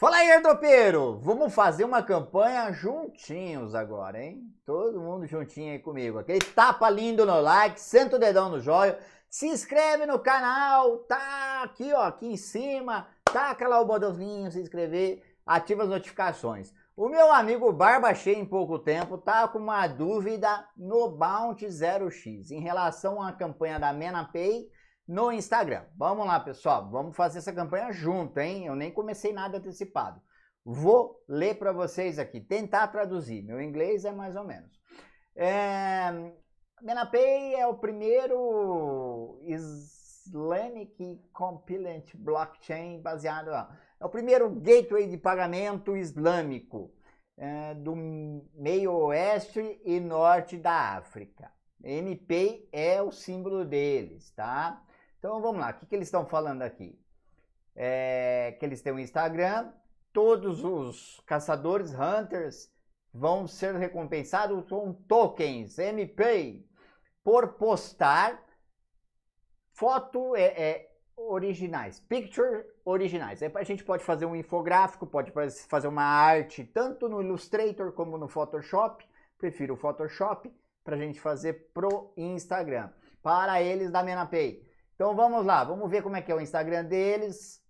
Fala aí, Herdopeiro! Vamos fazer uma campanha juntinhos agora, hein? Todo mundo juntinho aí comigo. Aquele tapa lindo no like, senta o dedão no joio, se inscreve no canal, tá aqui, ó, aqui em cima, taca lá o botãozinho, se inscrever, ativa as notificações. O meu amigo Barba Cheia em pouco tempo tá com uma dúvida no Bounty 0x em relação à campanha da MenaPay no Instagram. Vamos lá, pessoal, vamos fazer essa campanha junto, hein? Eu nem comecei nada antecipado. Vou ler para vocês aqui, tentar traduzir. Meu inglês é mais ou menos. É... Menapay é o primeiro Islamic Compliant Blockchain baseado... É o primeiro gateway de pagamento islâmico é, do meio oeste e norte da África. MPay é o símbolo deles, tá? Então vamos lá, o que, que eles estão falando aqui? É, que eles têm um Instagram, todos os caçadores, hunters, vão ser recompensados com tokens, MPay, por postar foto é, é, originais, picture originais. a gente pode fazer um infográfico, pode fazer uma arte, tanto no Illustrator como no Photoshop. Prefiro o Photoshop para a gente fazer pro Instagram. Para eles da MenaPay. Então vamos lá, vamos ver como é que é o Instagram deles.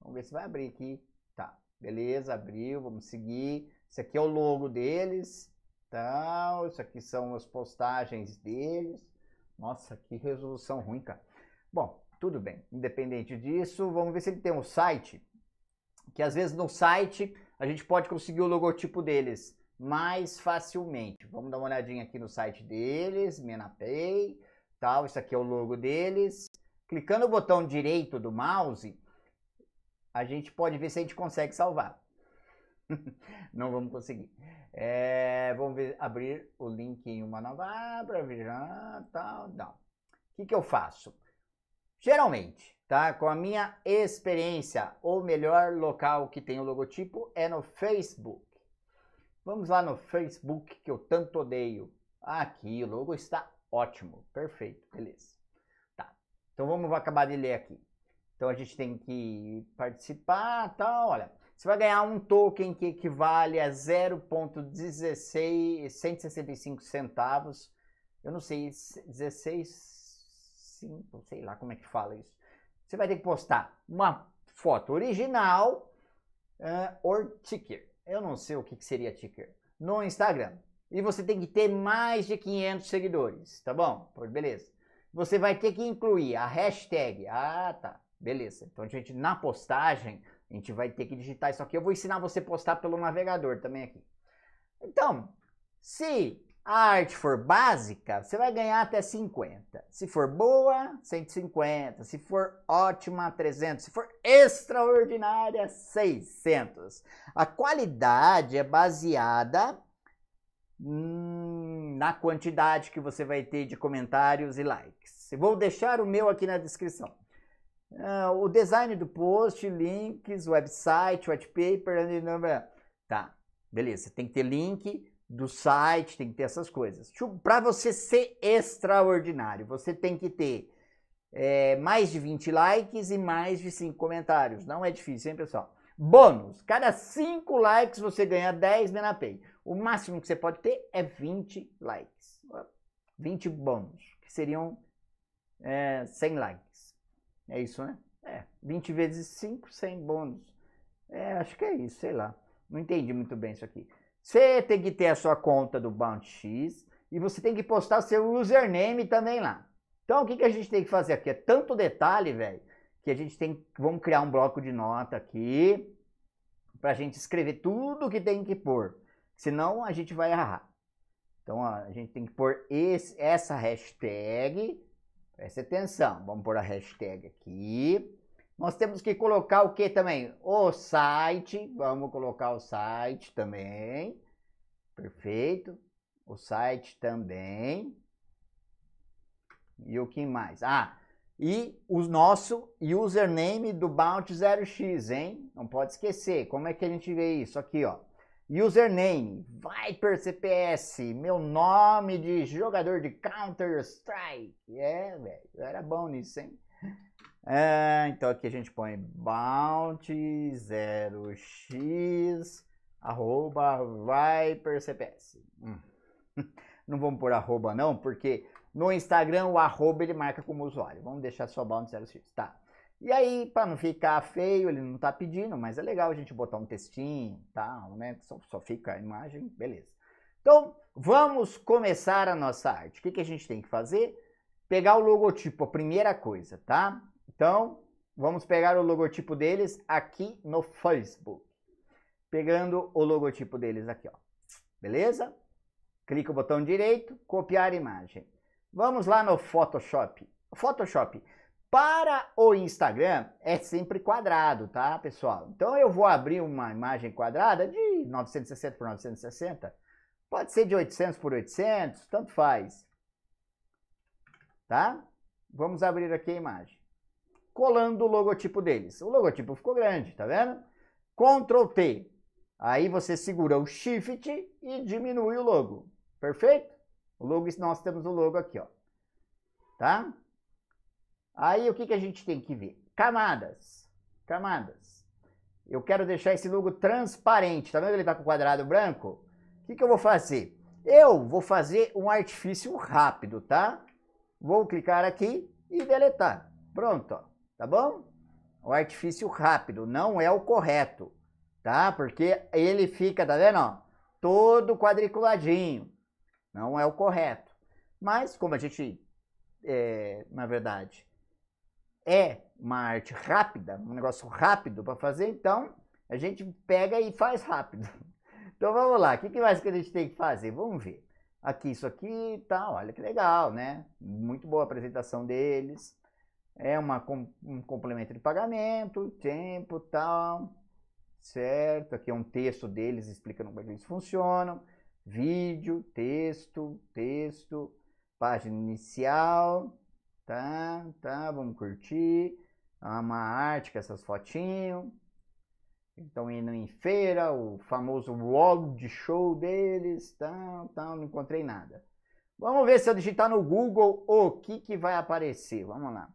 Vamos ver se vai abrir aqui. Tá, beleza, abriu, vamos seguir. Esse aqui é o logo deles. Então, isso aqui são as postagens deles. Nossa, que resolução ruim, cara. Bom, tudo bem. Independente disso, vamos ver se ele tem um site. Que às vezes no site a gente pode conseguir o logotipo deles mais facilmente. Vamos dar uma olhadinha aqui no site deles, Menapay tal, isso aqui é o logo deles. Clicando o botão direito do mouse, a gente pode ver se a gente consegue salvar. Não vamos conseguir. É, vamos ver, abrir o link em uma nova abra, virar, tal, tal. O que, que eu faço? Geralmente, tá? Com a minha experiência, o melhor local que tem o logotipo é no Facebook. Vamos lá no Facebook que eu tanto odeio. Aqui o logo está Ótimo, perfeito, beleza. Tá. Então vamos acabar de ler aqui. Então a gente tem que participar, tá? Olha, você vai ganhar um token que equivale a 0,1665 centavos. Eu não sei, 16, 5, sei lá como é que fala isso. Você vai ter que postar uma foto original uh, ah, or ticker. Eu não sei o que, que seria ticker. No Instagram e você tem que ter mais de 500 seguidores, tá bom? Beleza. Você vai ter que incluir a hashtag. Ah, tá. Beleza. Então, a gente, na postagem, a gente vai ter que digitar isso aqui. Eu vou ensinar você a postar pelo navegador também aqui. Então, se a arte for básica, você vai ganhar até 50. Se for boa, 150. Se for ótima, 300. Se for extraordinária, 600. A qualidade é baseada Hum, na quantidade que você vai ter de comentários e likes. Vou deixar o meu aqui na descrição. Ah, o design do post, links, website, white paper, né, né, né. tá, beleza. Tem que ter link do site, tem que ter essas coisas. Para você ser extraordinário, você tem que ter é, mais de 20 likes e mais de 5 comentários. Não é difícil, hein, pessoal? Bônus, cada 5 likes você ganha 10 Menapay. O máximo que você pode ter é 20 likes. 20 bônus, que seriam é, 100 likes. É isso, né? É, 20 vezes 5, 100 bônus. É, acho que é isso, sei lá. Não entendi muito bem isso aqui. Você tem que ter a sua conta do X e você tem que postar seu username também lá. Então, o que, que a gente tem que fazer aqui? É tanto detalhe, velho, que a gente tem... Vamos criar um bloco de nota aqui pra gente escrever tudo que tem que pôr. Senão a gente vai errar. Então a gente tem que pôr esse, essa hashtag. Presta atenção. Vamos pôr a hashtag aqui. Nós temos que colocar o que também? O site. Vamos colocar o site também. Perfeito. O site também. E o que mais? Ah, e o nosso username do Bounty 0x, hein? Não pode esquecer. Como é que a gente vê isso aqui, ó? Username, Viper CPS, meu nome de jogador de Counter-Strike. É, velho, era bom nisso, hein? É, então aqui a gente põe bounty0x arroba Viper CPS. Hum. Não vamos pôr arroba não, porque no Instagram o arroba ele marca como usuário. Vamos deixar só bounty0x, tá? E aí, para não ficar feio, ele não tá pedindo, mas é legal a gente botar um textinho, tal, né? Só, só fica a imagem, beleza. Então, vamos começar a nossa arte. O que, que a gente tem que fazer? Pegar o logotipo, a primeira coisa, tá? Então, vamos pegar o logotipo deles aqui no Facebook. Pegando o logotipo deles aqui, ó. Beleza? Clica o botão direito, copiar imagem. Vamos lá no Photoshop. Photoshop. Para o Instagram é sempre quadrado, tá, pessoal? Então eu vou abrir uma imagem quadrada de 960 por 960. Pode ser de 800 por 800, tanto faz. Tá? Vamos abrir aqui a imagem. Colando o logotipo deles. O logotipo ficou grande, tá vendo? Ctrl T. Aí você segura o Shift e diminui o logo. Perfeito? O logo, nós temos o logo aqui, ó. Tá? Aí o que, que a gente tem que ver? Camadas. Camadas. Eu quero deixar esse logo transparente. Tá vendo que ele tá com o quadrado branco? O que, que eu vou fazer? Eu vou fazer um artifício rápido, tá? Vou clicar aqui e deletar. Pronto, ó. tá bom? O artifício rápido não é o correto, tá? Porque ele fica, tá vendo? Ó, todo quadriculadinho. Não é o correto. Mas, como a gente, é, na verdade, é uma arte rápida, um negócio rápido para fazer, então a gente pega e faz rápido. Então vamos lá, o que, que mais que a gente tem que fazer? Vamos ver. Aqui, isso aqui, tá, olha que legal, né? Muito boa apresentação deles. É uma, um complemento de pagamento, tempo, tal, certo? Aqui é um texto deles explicando como é que eles funcionam. Vídeo, texto, texto, página inicial, Tá, tá, vamos curtir. É uma arte com essas fotinhos. Estão indo em feira, o famoso wall de show deles, Tá, tá. não encontrei nada. Vamos ver se eu digitar no Google o que, que vai aparecer. Vamos lá.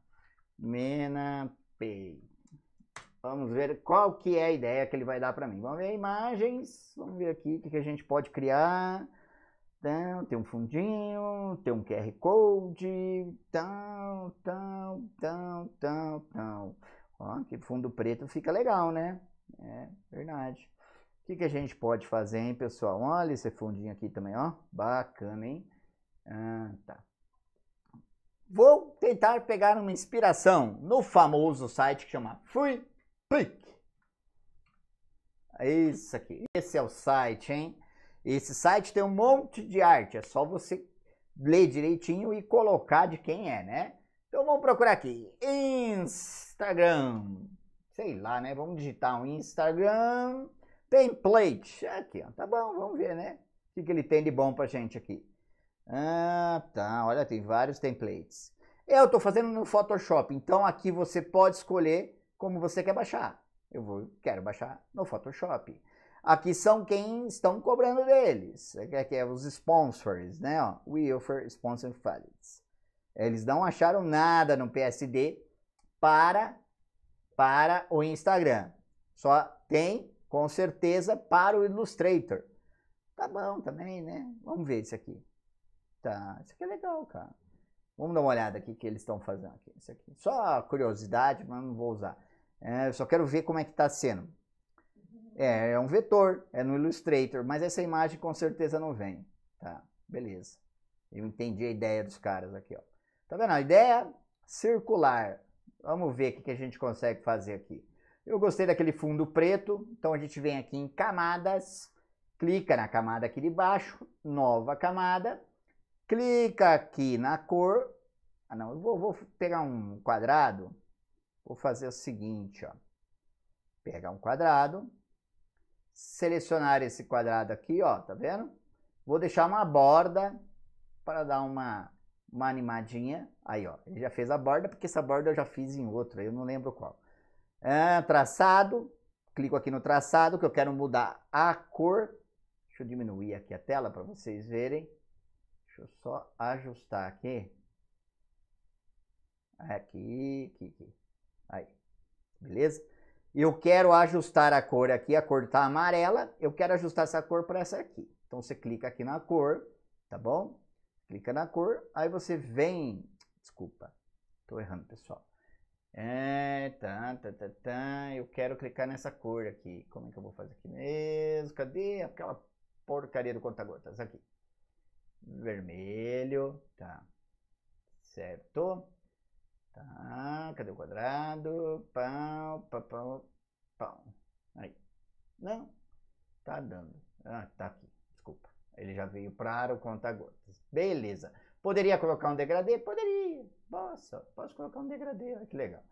Menapay. Vamos ver qual que é a ideia que ele vai dar para mim. Vamos ver imagens, vamos ver aqui o que, que a gente pode criar. Então, tem um fundinho, tem um QR Code, tal, tá, tal, tá, tal, tal, tal. Ó, que fundo preto fica legal, né? É, verdade. O que, que a gente pode fazer, hein, pessoal? Olha esse fundinho aqui também, ó. Bacana, hein? Ah, tá. Vou tentar pegar uma inspiração no famoso site que chama é Isso aqui. Esse é o site, hein? Esse site tem um monte de arte, é só você ler direitinho e colocar de quem é, né? Então vamos procurar aqui. Instagram. Sei lá, né? Vamos digitar um Instagram template. Aqui, ó. Tá bom, vamos ver, né? O que, que ele tem de bom pra gente aqui. Ah, tá. Olha, tem vários templates. Eu tô fazendo no Photoshop, então aqui você pode escolher como você quer baixar. Eu vou, quero baixar no Photoshop. Aqui são quem estão cobrando deles, que é os sponsors, né? We offer sponsor funds. Eles não acharam nada no PSD para, para o Instagram. Só tem, com certeza, para o Illustrator. Tá bom também, né? Vamos ver isso aqui. Tá, isso aqui é legal, cara. Vamos dar uma olhada aqui que eles estão fazendo aqui. Isso aqui. Só curiosidade, mas não vou usar. É, só quero ver como é que está sendo. É, é um vetor, é no Illustrator, mas essa imagem com certeza não vem. Tá, beleza. Eu entendi a ideia dos caras aqui, ó. Tá vendo? A ideia é circular. Vamos ver o que, a gente consegue fazer aqui. Eu gostei daquele fundo preto, então a gente vem aqui em camadas, clica na camada aqui de baixo, nova camada, clica aqui na cor. Ah, não, eu vou, vou pegar um quadrado, vou fazer o seguinte, ó. Pegar um quadrado, selecionar esse quadrado aqui, ó, tá vendo? Vou deixar uma borda para dar uma, uma animadinha. Aí, ó, ele já fez a borda, porque essa borda eu já fiz em outro, eu não lembro qual. Ah, traçado, clico aqui no traçado, que eu quero mudar a cor. Deixa eu diminuir aqui a tela para vocês verem. Deixa eu só ajustar aqui. Aqui, aqui, aqui. Aí, beleza? eu quero ajustar a cor aqui, a cor está amarela, eu quero ajustar essa cor para essa aqui. Então você clica aqui na cor, tá bom? Clica na cor, aí você vem, desculpa, estou errando pessoal. É, tá, tá, tá, tá, eu quero clicar nessa cor aqui, como é que eu vou fazer aqui mesmo? Cadê aquela porcaria do conta-gotas? Aqui, vermelho, tá, certo? Tá, cadê o quadrado? Pau, pau, pau, Aí. Não, tá dando. Ah, tá aqui, desculpa. Ele já veio para o conta-gotas. Beleza. Poderia colocar um degradê? Poderia. Posso, posso colocar um degradê, olha que legal.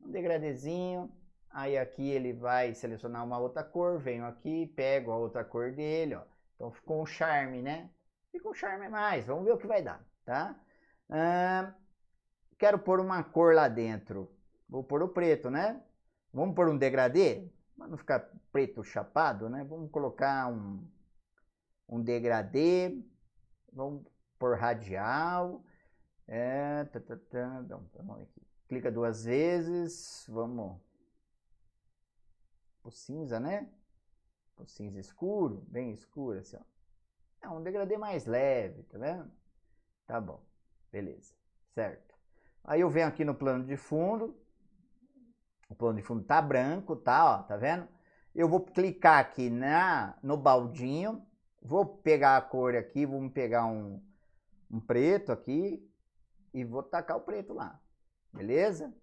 Um degradezinho. Aí aqui ele vai selecionar uma outra cor, venho aqui, pego a outra cor dele, ó. Então ficou um charme, né? Ficou um charme a mais, vamos ver o que vai dar, tá? Ah, quero pôr uma cor lá dentro. Vou pôr o preto, né? Vamos pôr um degradê? Para não ficar preto chapado, né? Vamos colocar um, um degradê. Vamos pôr radial. É, tá, tá, tá, então, tá aqui. Clica duas vezes. Vamos. O cinza, né? O cinza escuro, bem escuro, assim, ó. É um degradê mais leve, tá vendo? Tá bom, beleza, certo. Aí eu venho aqui no plano de fundo, o plano de fundo tá branco, tá, ó, tá vendo? Eu vou clicar aqui na, no baldinho, vou pegar a cor aqui, vamos pegar um, um preto aqui e vou tacar o preto lá, beleza?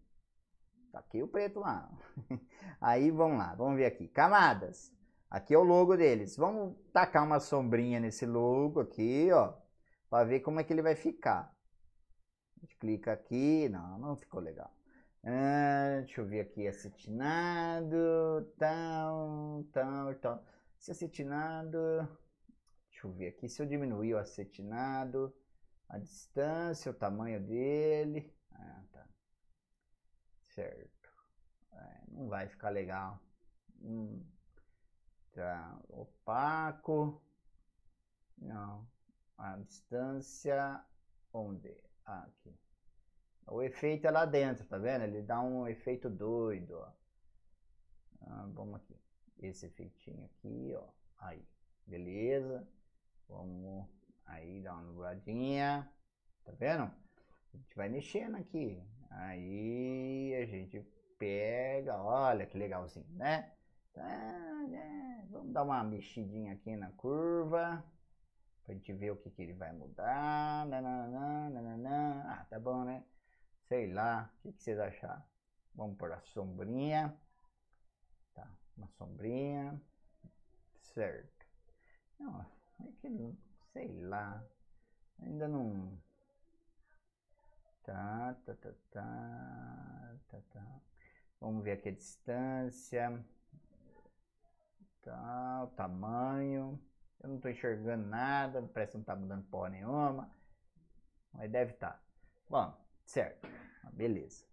Taquei o preto lá. Aí vamos lá, vamos ver aqui, camadas. Aqui é o logo deles. Vamos tacar uma sombrinha nesse logo aqui, ó, para ver como é que ele vai ficar gente clica aqui, não, não ficou legal. Ah, deixa eu ver aqui, acetinado, tal, tal, tal. Se acetinado, deixa eu ver aqui, se eu diminuir o acetinado, a distância, o tamanho dele, ah, tá. certo, é, não vai ficar legal. Hum. Tá, opaco, não, a distância, onde? Ah, aqui. O efeito é lá dentro, tá vendo? Ele dá um efeito doido, ó. Ah, vamos aqui. Esse efeitinho aqui, ó. Aí, beleza. Vamos aí dar uma nubladinha. Tá vendo? A gente vai mexendo aqui. Aí a gente pega, olha que legalzinho, né? Tá, né? Vamos dar uma mexidinha aqui na curva. Pra gente ver o que, que ele vai mudar. Nananã, nananã. Ah, tá bom, né? Sei lá, o que, que vocês acharam? Vamos por a sombrinha. Tá, uma sombrinha. Certo. Não, é que não, sei lá. Ainda não... Tá, tá, tá, tá, tá, tá. Vamos ver aqui a distância. Tá, o tamanho. Eu não estou enxergando nada, parece que não tá mudando porra nenhuma. Mas deve estar. Tá. Bom, Certo. Ah, beleza.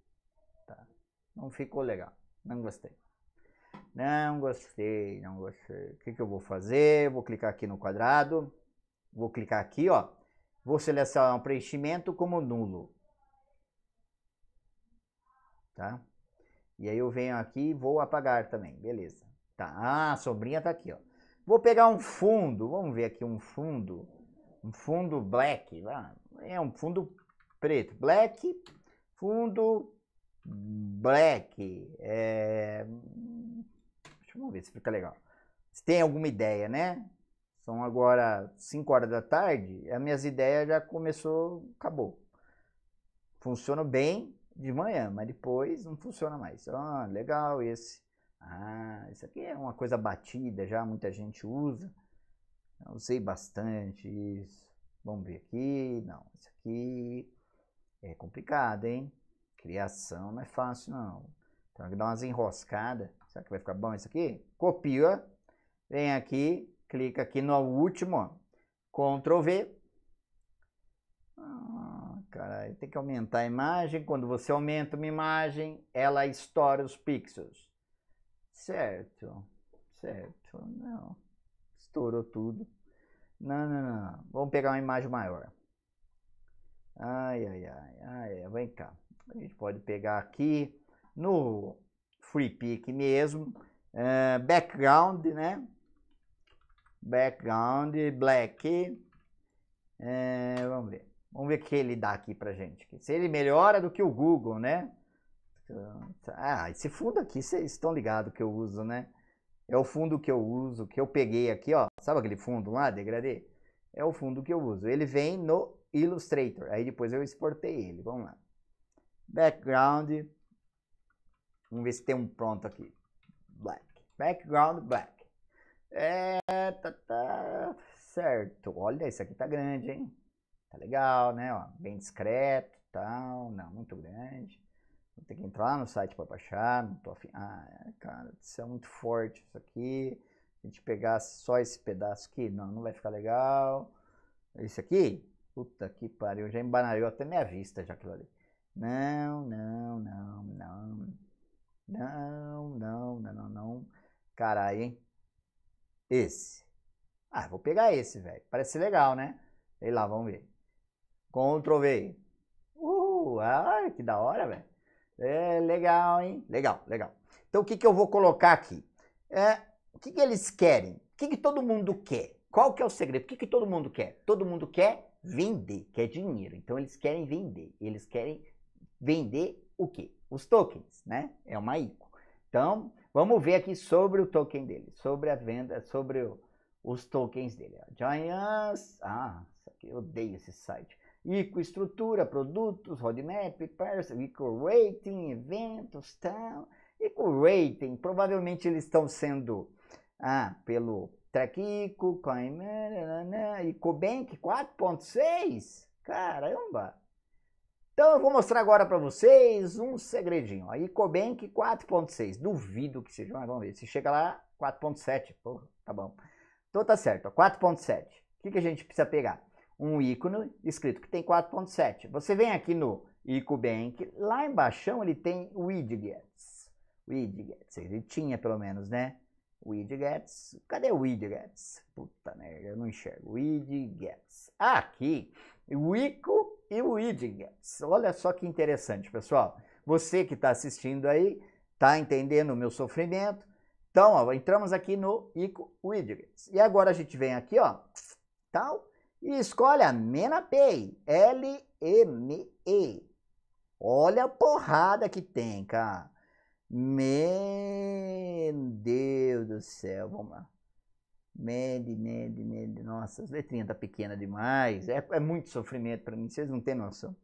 Tá. Não ficou legal. Não gostei. Não gostei, não gostei. O que, que eu vou fazer? Vou clicar aqui no quadrado. Vou clicar aqui, ó. Vou selecionar um preenchimento como nulo. Tá? E aí eu venho aqui e vou apagar também. Beleza. Tá. Ah, a sobrinha tá aqui, ó. Vou pegar um fundo. Vamos ver aqui um fundo. Um fundo black. Lá. Ah, é um fundo preto. Black, fundo black. É... Deixa eu ver se fica legal. Se tem alguma ideia, né? São agora 5 horas da tarde, as minhas ideias já começou, acabou. Funciona bem de manhã, mas depois não funciona mais. Ah, legal esse. Ah, isso aqui é uma coisa batida já, muita gente usa. Eu usei bastante isso. Vamos ver aqui. Não, isso aqui. É complicado, hein? Criação não é fácil, não. Então, aqui dá umas enroscadas. Será que vai ficar bom isso aqui? Copia. Vem aqui, clica aqui no último, ó. Ctrl V. Ah, caralho, tem que aumentar a imagem. Quando você aumenta uma imagem, ela estoura os pixels. Certo, certo, não. Estourou tudo. Não, não, não. Vamos pegar uma imagem maior. Ai, ai, ai, ai, é, vem cá. A gente pode pegar aqui no free pick mesmo, uh, background, né? Background, black. Uh, vamos ver. Vamos ver o que ele dá aqui pra gente. Se ele melhora do que o Google, né? Ah, esse fundo aqui, vocês estão ligados que eu uso, né? É o fundo que eu uso, que eu peguei aqui, ó. Sabe aquele fundo lá, degradê? É o fundo que eu uso. Ele vem no Illustrator. Aí depois eu exportei ele. Vamos lá. Background. Vamos ver se tem um pronto aqui. Black. Background black. É, tá, tá certo. Olha, isso aqui tá grande, hein? Tá legal, né? Ó, bem discreto, tal. Não, muito grande. Vou ter que entrar lá no site para baixar. Não tô afim. Ah, é, cara, isso é muito forte isso aqui. A gente pegar só esse pedaço aqui, não, não vai ficar legal. Isso aqui, Puta que pariu, já embanalhou até minha vista já aquilo ali. Não, não, não, não. Não, não, não, não, não. Caralho, hein? Esse. Ah, vou pegar esse, velho. Parece legal, né? Sei lá, vamos ver. Ctrl V. Uh, ai, que da hora, velho. É legal, hein? Legal, legal. Então, o que, que eu vou colocar aqui? É, o que, que eles querem? O que, que todo mundo quer? Qual que é o segredo? O que, que todo mundo quer? Todo mundo quer vender, que é dinheiro. Então eles querem vender. Eles querem vender o quê? Os tokens, né? É uma ICO. Então, vamos ver aqui sobre o token dele, sobre a venda, sobre o, os tokens dele. Giants, ah, eu odeio esse site. ICO estrutura, produtos, roadmap, person, ICO rating, eventos, tal. ICO rating, provavelmente eles estão sendo ah, pelo Traquico, Coimé, e Cobank 4.6. Caramba! Então eu vou mostrar agora para vocês um segredinho. Aí Cobank 4.6. Duvido que seja, mas vamos ver. Se chega lá 4.7, porra, tá bom. Então tá certo, 4.7. O que, que a gente precisa pegar? Um ícone escrito que tem 4.7. Você vem aqui no IcoBank, lá embaixo ele tem widgets. Widgets, ele tinha pelo menos, né? Weed Cadê o Weed Puta merda, eu não enxergo. Weed Gets. Ah, aqui, Wico e o Gets. Olha só que interessante, pessoal. Você que está assistindo aí, está entendendo o meu sofrimento. Então, ó, entramos aqui no Ico Widgets. E agora a gente vem aqui, ó, tal, e escolhe a MenaPay, L-M-E. Olha a porrada que tem, cara. Meu Deus do céu, vamos lá. Mede, mede, mede. Nossa, as letrinhas tá pequena demais. É, é muito sofrimento para mim, vocês não têm noção.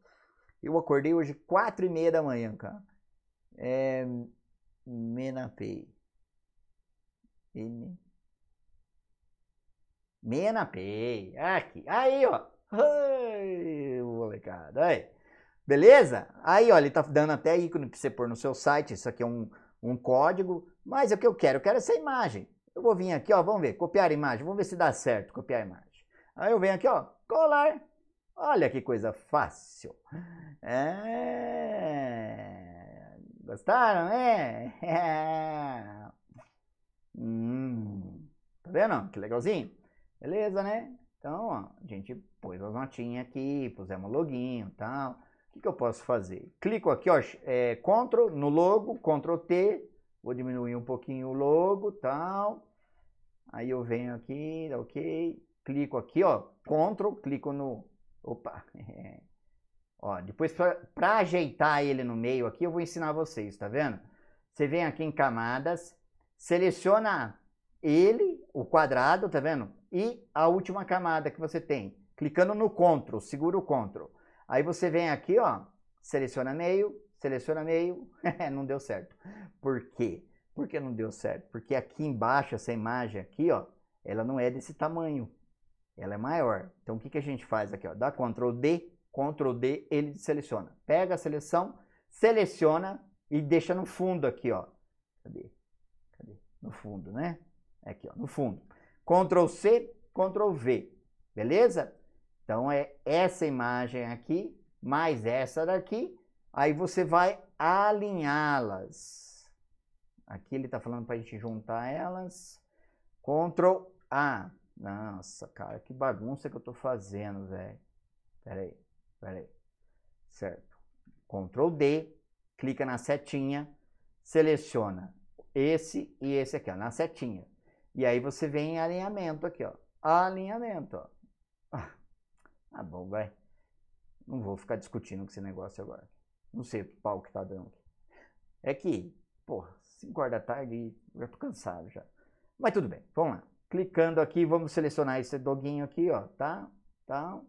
Eu acordei hoje quatro e meia da manhã, cara. É, menapei. Ele... Menapei. Aqui. Aí, ó. Ai, molecada. Aí. Beleza? Aí, olha, ele tá dando até ícone pra você pôr no seu site. Isso aqui é um, um código. Mas é o que eu quero? Eu quero essa imagem. Eu vou vir aqui, ó, vamos ver, copiar a imagem. Vamos ver se dá certo copiar a imagem. Aí eu venho aqui, ó, colar. Olha que coisa fácil. É... Gostaram, né? É... Hum... Tá vendo? Que legalzinho. Beleza, né? Então, ó, a gente pôs as notinhas aqui, pusemos login e tal que, que eu posso fazer? Clico aqui, ó, é, Ctrl no logo, Ctrl T, vou diminuir um pouquinho o logo, tal. Aí eu venho aqui, ok, clico aqui, ó, Ctrl, clico no, opa, ó, depois para ajeitar ele no meio aqui, eu vou ensinar vocês, tá vendo? Você vem aqui em camadas, seleciona ele, o quadrado, tá vendo? E a última camada que você tem, clicando no Ctrl, segura o Ctrl. Aí você vem aqui, ó, seleciona meio, seleciona meio, não deu certo. Por quê? Por que não deu certo? Porque aqui embaixo, essa imagem aqui, ó, ela não é desse tamanho, ela é maior. Então, o que, que a gente faz aqui? Ó? Dá Ctrl D, Ctrl D, ele seleciona. Pega a seleção, seleciona e deixa no fundo aqui, ó. Cadê? Cadê? No fundo, né? Aqui, ó, no fundo. Ctrl C, Ctrl V, beleza? Então é essa imagem aqui, mais essa daqui, aí você vai alinhá-las. Aqui ele está falando para a gente juntar elas. Ctrl A. Nossa, cara, que bagunça que eu estou fazendo, velho. Pera aí, pera aí. Certo. Ctrl D, clica na setinha, seleciona esse e esse aqui, ó, na setinha. E aí você vem em alinhamento aqui, ó. Alinhamento, ó. Ah, bom, vai. Não vou ficar discutindo com esse negócio agora. Não sei o pau que tá dando aqui. É que, porra, 5 horas da tarde já tô cansado já. Mas tudo bem, vamos lá. Clicando aqui, vamos selecionar esse doguinho aqui, ó, tá? Tá?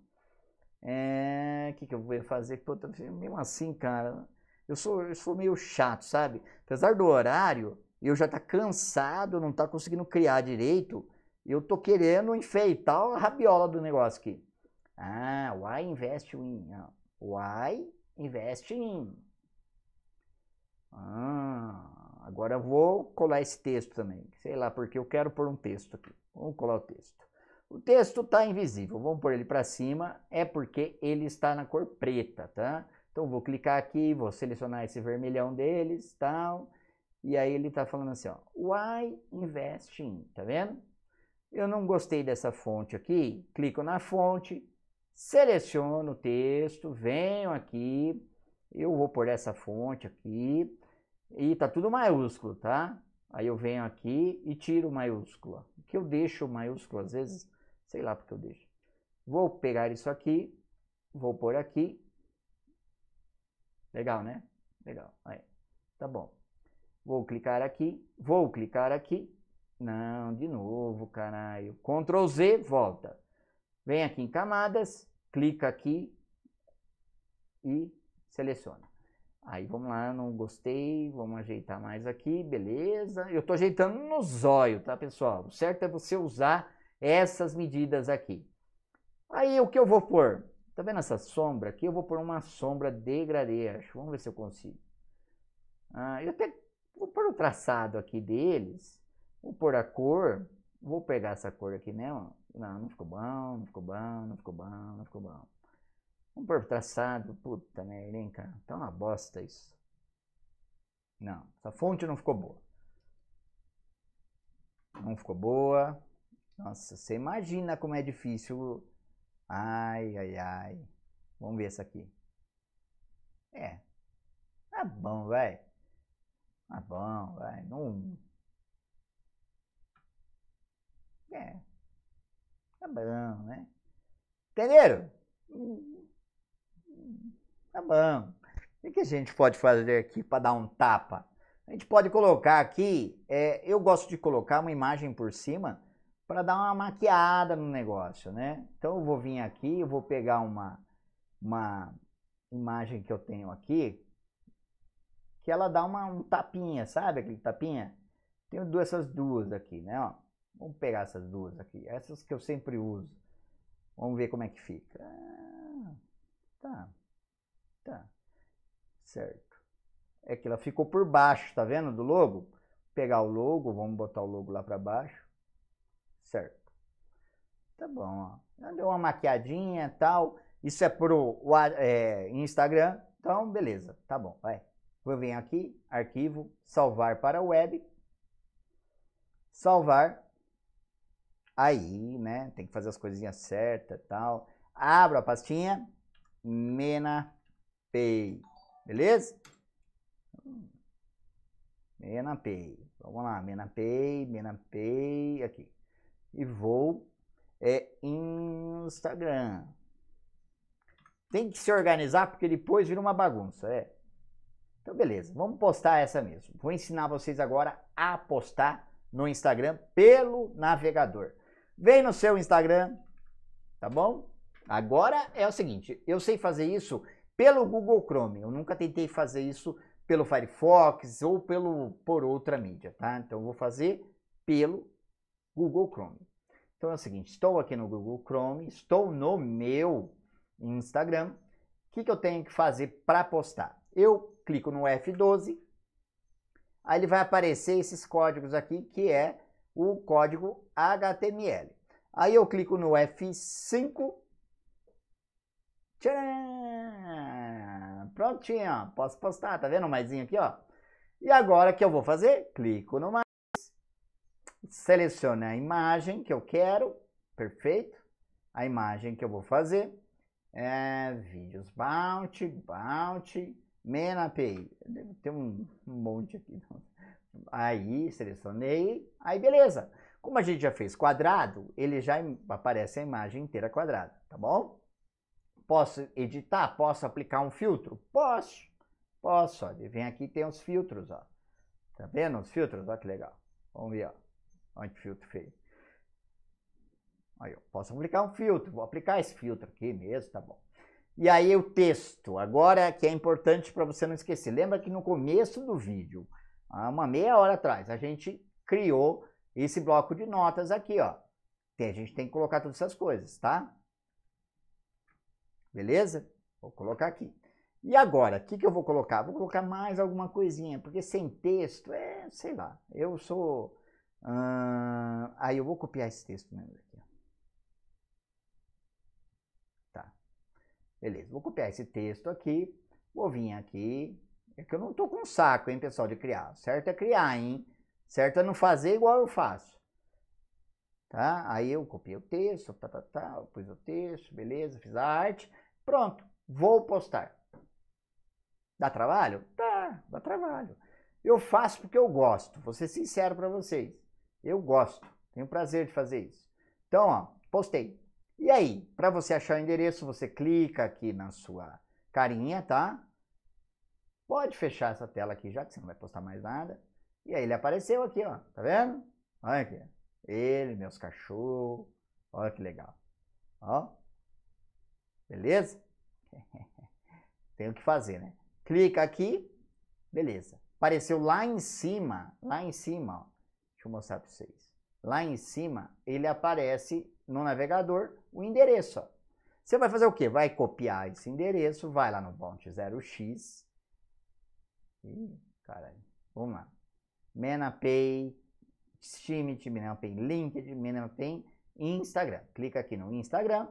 É... O que que eu vou fazer? Pô, mesmo assim, cara, eu sou, eu sou meio chato, sabe? Apesar do horário, eu já tá cansado, não tá conseguindo criar direito, eu tô querendo enfeitar a rabiola do negócio aqui. Ah, why invest in? Ah, why invest in? Ah, agora vou colar esse texto também. Sei lá, porque eu quero pôr um texto aqui. Vamos colar o texto. O texto está invisível, vamos pôr ele para cima, é porque ele está na cor preta, tá? Então vou clicar aqui, vou selecionar esse vermelhão deles, tal. E aí ele está falando assim, ó, why invest in, tá vendo? Eu não gostei dessa fonte aqui, clico na fonte, seleciono o texto, venho aqui, eu vou por essa fonte aqui, e tá tudo maiúsculo, tá? Aí eu venho aqui e tiro maiúscula. O que eu deixo maiúsculo às vezes, sei lá porque eu deixo. Vou pegar isso aqui, vou por aqui. Legal, né? Legal. Aí. Tá bom. Vou clicar aqui, vou clicar aqui. Não, de novo, caralho. Ctrl Z, volta. Vem aqui em camadas, clica aqui e seleciona. Aí vamos lá, não gostei, vamos ajeitar mais aqui, beleza. Eu estou ajeitando no zóio, tá pessoal? O certo é você usar essas medidas aqui. Aí o que eu vou pôr? Tá vendo essa sombra aqui? Eu vou pôr uma sombra degradê, acho. Vamos ver se eu consigo. Ah, eu até vou pôr o traçado aqui deles, vou pôr a cor, Vou pegar essa cor aqui mesmo. Não, não ficou bom, não ficou bom, não ficou bom, não ficou bom. Vamos por traçado. Puta merda, hein, cara. Tá uma bosta isso. Não, essa fonte não ficou boa. Não ficou boa. Nossa, você imagina como é difícil. Ai, ai, ai. Vamos ver essa aqui. É. Tá bom, vai. Tá bom, vai. Não bom, né? Entenderam? Tá bom. O que a gente pode fazer aqui para dar um tapa? A gente pode colocar aqui, é, eu gosto de colocar uma imagem por cima para dar uma maquiada no negócio, né? Então eu vou vir aqui, eu vou pegar uma, uma imagem que eu tenho aqui, que ela dá uma, um tapinha, sabe aquele tapinha? Tenho duas, essas duas aqui, né? Ó. Vamos pegar essas duas aqui, essas que eu sempre uso. Vamos ver como é que fica. Ah, tá, tá, certo. É que ela ficou por baixo, tá vendo, do logo? pegar o logo, vamos botar o logo lá para baixo. Certo. Tá bom, ó. Deu uma maquiadinha e tal. Isso é pro é, Instagram, então beleza, tá bom, vai. Vou vir aqui, arquivo, salvar para web. Salvar. Aí, né, tem que fazer as coisinhas certas e tal. Abro a pastinha, Pay. beleza? Pay. vamos lá, Mena Pay. aqui. E vou, é Instagram. Tem que se organizar porque depois vira uma bagunça, é. Então, beleza, vamos postar essa mesmo. Vou ensinar vocês agora a postar no Instagram pelo navegador. Vem no seu Instagram, tá bom? Agora é o seguinte, eu sei fazer isso pelo Google Chrome. Eu nunca tentei fazer isso pelo Firefox ou pelo por outra mídia, tá? Então eu vou fazer pelo Google Chrome. Então é o seguinte, estou aqui no Google Chrome, estou no meu Instagram. O que, que eu tenho que fazer para postar? Eu clico no F12, aí ele vai aparecer esses códigos aqui que é o código HTML. Aí eu clico no F5. Tcharam! Prontinho, posso postar, tá vendo o maisinho aqui, ó? E agora o que eu vou fazer? Clico no mais, Selecione a imagem que eu quero, perfeito. A imagem que eu vou fazer é vídeos bounty, bounty, man API. Deve ter um monte aqui, não. Aí selecionei, aí beleza. Como a gente já fez quadrado, ele já aparece a imagem inteira quadrada, tá bom? Posso editar? Posso aplicar um filtro? Posso, posso. Ó. Vem aqui tem uns filtros, ó. Tá vendo os filtros? Olha que legal. Vamos ver, ó. Olha que filtro feio. Aí eu posso aplicar um filtro, vou aplicar esse filtro aqui mesmo, tá bom. E aí o texto, agora que é importante para você não esquecer. Lembra que no começo do vídeo há uma meia hora atrás, a gente criou esse bloco de notas aqui, ó. a gente tem que colocar todas essas coisas, tá? Beleza? Vou colocar aqui. E agora, o que, que eu vou colocar? Vou colocar mais alguma coisinha, porque sem texto é, sei lá, eu sou... Hum, aí eu vou copiar esse texto mesmo aqui. Tá. Beleza, vou copiar esse texto aqui, vou vir aqui, é que eu não tô com saco, hein, pessoal, de criar. Certo é criar, hein? Certo é não fazer igual eu faço. Tá? Aí eu copiei o texto, tá, tá, tá, pus o texto, beleza, fiz a arte. Pronto, vou postar. Dá trabalho? Dá, dá trabalho. Eu faço porque eu gosto, vou ser sincero para vocês. Eu gosto, tenho prazer de fazer isso. Então, ó, postei. E aí, para você achar o endereço, você clica aqui na sua carinha, tá? Pode fechar essa tela aqui já, que você não vai postar mais nada. E aí ele apareceu aqui, ó. Tá vendo? Olha aqui. Ele, meus cachorros. Olha que legal. Ó. Beleza? Tem o que fazer, né? Clica aqui. Beleza. Apareceu lá em cima. Lá em cima, ó. Deixa eu mostrar para vocês. Lá em cima, ele aparece no navegador o endereço, ó. Você vai fazer o quê? Vai copiar esse endereço, vai lá no Bont 0x, Ih, caralho. Vamos lá. MenaPay, Steemit, MenaPay LinkedIn, MenaPay Instagram. Clica aqui no Instagram.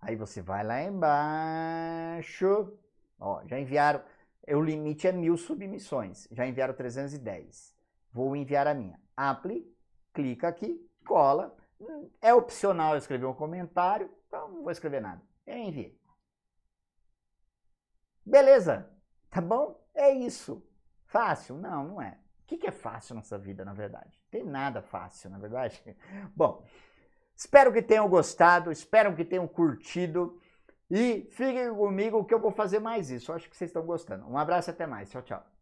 Aí você vai lá embaixo. Ó, já enviaram. O limite é mil submissões. Já enviaram 310. Vou enviar a minha. Apple, clica aqui, cola. É opcional escrever um comentário, então não vou escrever nada. Eu enviei. Beleza! Tá bom? É isso. Fácil? Não, não é. O que, que é fácil nessa vida, na verdade? Não tem nada fácil, na verdade. bom, espero que tenham gostado, espero que tenham curtido. E fiquem comigo que eu vou fazer mais isso. Eu acho que vocês estão gostando. Um abraço e até mais. Tchau, tchau.